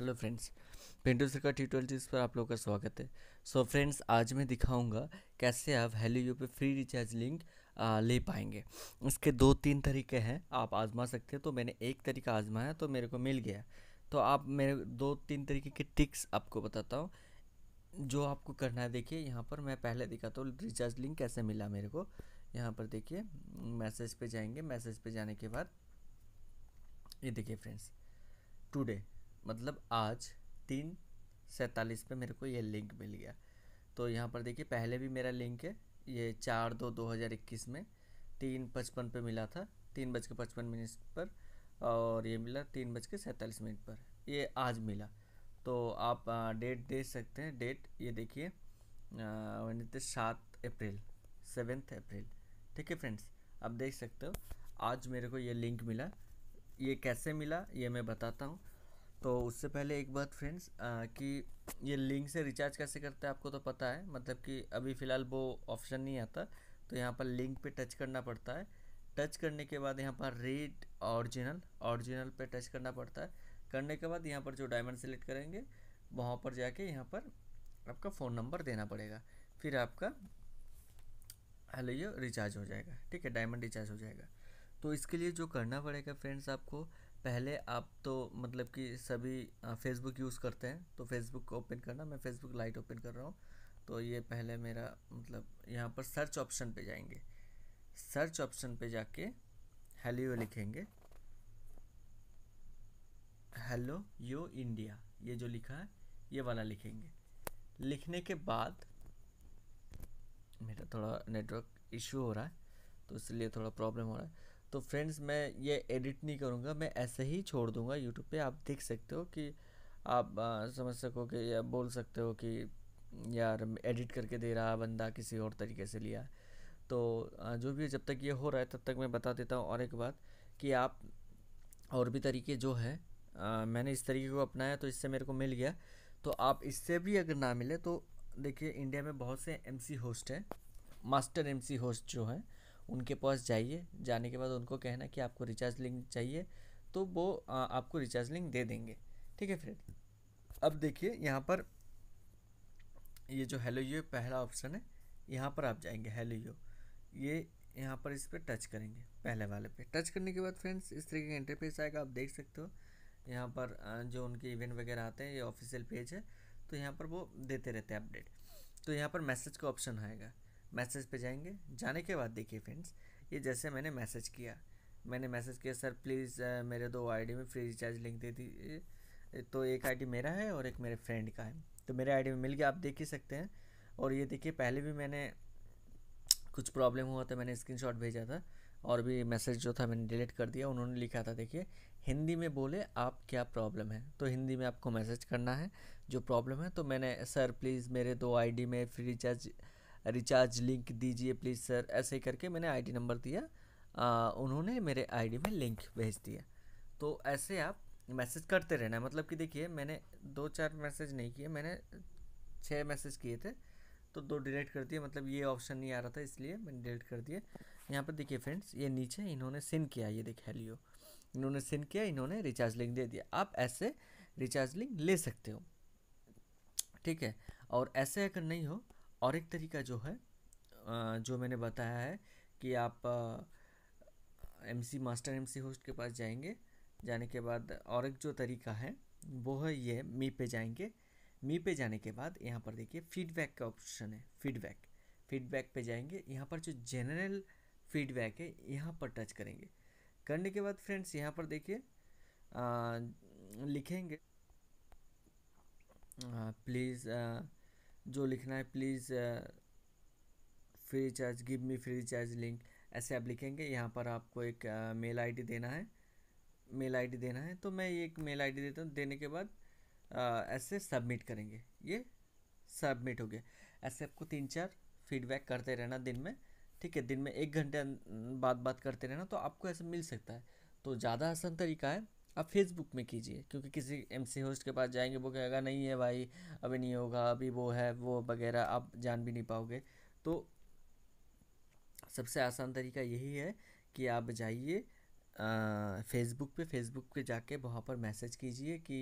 hello friends पेंटो sir का tutorial इस पर आप लोग का स्वागत है सो so फ्रेंड्स आज मैं दिखाऊंगा कैसे आप हेली यू पे फ्री रिचार्ज लिंक आ, ले पाएंगे इसके दो तीन तरीके हैं आप आजमा सकते हैं तो मैंने एक तरीका आजमाया तो मेरे को मिल गया तो आप मेरे दो तीन तरीके के टिक्स आपको बताता हूँ जो आपको करना है देखिए यहाँ पर मैं पहले दिखाता हूँ रिचार्ज लिंक कैसे मिला मेरे को यहाँ पर देखिए मैसेज पर जाएंगे मैसेज पर जाने के बाद ये देखिए फ्रेंड्स टुडे मतलब आज तीन सैंतालीस पे मेरे को ये लिंक मिल गया तो यहाँ पर देखिए पहले भी मेरा लिंक है ये चार दो दो हज़ार इक्कीस में तीन पचपन पर मिला था तीन बज के पचपन मिनट पर और ये मिला तीन बज के सैंतालीस मिनट पर ये आज मिला तो आप डेट दे सकते हैं डेट ये देखिए सात अप्रैल सेवेंथ अप्रैल ठीक है फ्रेंड्स आप देख सकते हो आज मेरे को ये लिंक मिला ये कैसे मिला ये मैं बताता हूँ तो उससे पहले एक बात फ्रेंड्स कि ये लिंक से रिचार्ज कैसे करते हैं आपको तो पता है मतलब कि अभी फ़िलहाल वो ऑप्शन नहीं आता तो यहाँ पर लिंक पे टच करना पड़ता है टच करने के बाद यहाँ पर रेड ऑरिजिनल ऑरिजिनल पे टच करना पड़ता है करने के बाद यहाँ पर जो डायमंड सेलेक्ट करेंगे वहाँ पर जाके यहाँ पर आपका फ़ोन नंबर देना पड़ेगा फिर आपका हेलो ये रिचार्ज हो जाएगा ठीक है डायमंड रिचार्ज हो जाएगा तो इसके लिए जो करना पड़ेगा फ्रेंड्स आपको पहले आप तो मतलब कि सभी फेसबुक यूज़ करते हैं तो फेसबुक को ओपन करना मैं फेसबुक लाइट ओपन कर रहा हूँ तो ये पहले मेरा मतलब यहाँ पर सर्च ऑप्शन पे जाएंगे सर्च ऑप्शन पे जाके हेलो लिखेंगे हेलो यो इंडिया ये जो लिखा है ये वाला लिखेंगे लिखने के बाद मेरा थोड़ा नेटवर्क इशू हो रहा है तो इसलिए थोड़ा प्रॉब्लम हो रहा है तो फ्रेंड्स मैं ये एडिट नहीं करूँगा मैं ऐसे ही छोड़ दूँगा यूट्यूब पे आप देख सकते हो कि आप आ, समझ कि या बोल सकते हो कि यार एडिट करके दे रहा बंदा किसी और तरीके से लिया तो आ, जो भी जब तक ये हो रहा है तब तक मैं बता देता हूँ और एक बात कि आप और भी तरीके जो है आ, मैंने इस तरीके को अपनाया तो इससे मेरे को मिल गया तो आप इससे भी अगर ना मिले तो देखिए इंडिया में बहुत से एमसी होस्ट हैं मास्टर एमसी होस्ट जो हैं उनके पास जाइए जाने के बाद उनको कहना कि आपको रिचार्ज लिंक चाहिए तो वो आपको रिचार्ज लिंक दे देंगे ठीक है फ्रेंड अब देखिए यहाँ पर ये जो हेलो यू पहला ऑप्शन है यहाँ पर आप जाएंगे हेलो यू ये यहाँ पर इस पर टच करेंगे पहले वाले पे टच करने के बाद फ्रेंड्स इस तरीके का इंटरफेस आएगा आप देख सकते हो यहाँ पर जो उनके इवेंट वगैरह आते हैं ये ऑफिशियल पेज है तो यहाँ पर वो देते रहते हैं अपडेट तो यहाँ पर मैसेज का ऑप्शन आएगा मैसेज पे जाएंगे जाने के बाद देखिए फ्रेंड्स ये जैसे मैंने मैसेज किया मैंने मैसेज किया सर प्लीज़ मेरे दो आईडी में फ्री रिचार्ज लिंक दे दीजिए तो एक आईडी मेरा है और एक मेरे फ्रेंड का है तो मेरे आईडी में मिल गया आप देख ही सकते हैं और ये देखिए पहले भी मैंने कुछ प्रॉब्लम हुआ था मैंने स्क्रीनशॉट भेजा था और भी मैसेज जो था मैंने डिलीट कर दिया उन्होंने लिखा था देखिए हिंदी में बोले आप क्या प्रॉब्लम है तो हिंदी में आपको मैसेज करना है जो प्रॉब्लम है तो मैंने सर प्लीज़ मेरे दो आईडी में फ्री रिचार्ज रिचार्ज लिंक दीजिए प्लीज़ सर ऐसे करके मैंने आईडी नंबर दिया आ, उन्होंने मेरे आईडी में लिंक भेज दिया तो ऐसे आप मैसेज करते रहना मतलब कि देखिए मैंने दो चार मैसेज नहीं किए मैंने छः मैसेज किए थे तो दो डिलीट कर दिए मतलब ये ऑप्शन नहीं आ रहा था इसलिए मैंने डिलीट कर दिए यहाँ पर देखिए फ्रेंड्स ये नीचे इन्होंने सिन किया ये देखे लियो इन्होंने सिन किया इन्होंने रिचार्ज लिंक दे दिया आप ऐसे रिचार्ज लिंक ले सकते हो ठीक है और ऐसे अगर नहीं हो और एक तरीका जो है जो मैंने बताया है कि आप M C master M C host के पास जाएंगे जाने के बाद और एक जो तरीका है वो है ये मी पे जाएंगे मी पे जाने के बाद यहाँ पर देखिए फीडबैक का ऑप्शन है फीडबैक फीडबैक पे जाएंगे यहाँ पर जो जनरल फीडबैक है यहाँ पर टच करेंगे करने के बाद फ्रेंड्स यहाँ पर देखिए लिखेंगे प्लीज़ जो लिखना है please free recharge give me free recharge link ऐसे आप लिखेंगे यहाँ पर आपको एक मेल uh, आईडी देना है मेल आईडी देना है तो मैं ये एक मेल आईडी देता हूँ देने के बाद uh, ऐसे सबमिट करेंगे ये सबमिट हो गया ऐसे आपको तीन चार फीडबैक करते रहना दिन में ठीक है दिन में एक घंटे बाद बात करते रहना तो आपको ऐसे मिल सकता है तो ज़्यादा आसान तरीका है आप फेसबुक में कीजिए क्योंकि किसी एम सी होस्ट के पास जाएंगे वो कहेगा नहीं है भाई अभी नहीं होगा अभी वो है वो वगैरह आप जान भी नहीं पाओगे तो सबसे आसान तरीका यही है कि आप जाइए फेसबुक पे फेसबुक पे जाके वहाँ पर मैसेज कीजिए कि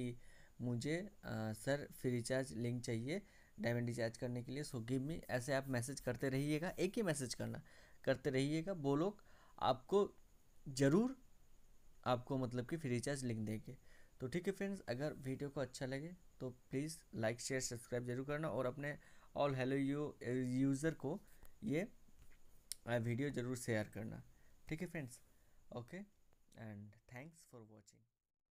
मुझे आ, सर फ्री रिचार्ज लिंक चाहिए डायमंड रिचार्ज करने के लिए सो गिव मी ऐसे आप मैसेज करते रहिएगा एक ही मैसेज करना करते रहिएगा वो लोग आपको ज़रूर आपको मतलब कि फ्री चार्ज लिंक देंगे तो ठीक है फ्रेंड्स अगर वीडियो को अच्छा लगे तो प्लीज़ लाइक शेयर सब्सक्राइब जरूर करना और अपने ऑल हेलो यू यूज़र को ये वीडियो ज़रूर शेयर करना ठीक है friends okay and thanks for watching